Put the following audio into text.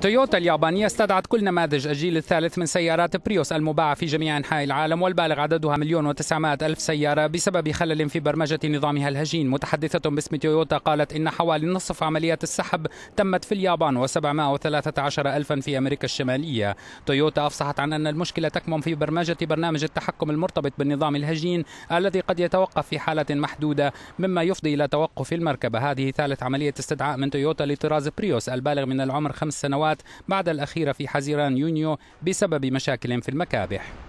تويوتا اليابانية استدعت كل نماذج الجيل الثالث من سيارات بريوس المباعة في جميع أنحاء العالم والبالغ عددها مليون وتسعمائة ألف سيارة بسبب خلل في برمجة نظامها الهجين متحدثة باسم تويوتا قالت إن حوالي نصف عمليات السحب تمت في اليابان و713 ألفا في أمريكا الشمالية تويوتا أفصحت عن أن المشكلة تكمن في برمجة برنامج التحكم المرتبط بالنظام الهجين الذي قد يتوقف في حالة محدودة مما يفضي إلى توقف المركبة هذه ثالث عملية استدعاء من تويوتا لطراز بريوس البالغ من العمر خمس سنوات سنوات بعد الأخيرة في حزيران يونيو بسبب مشاكل في المكابح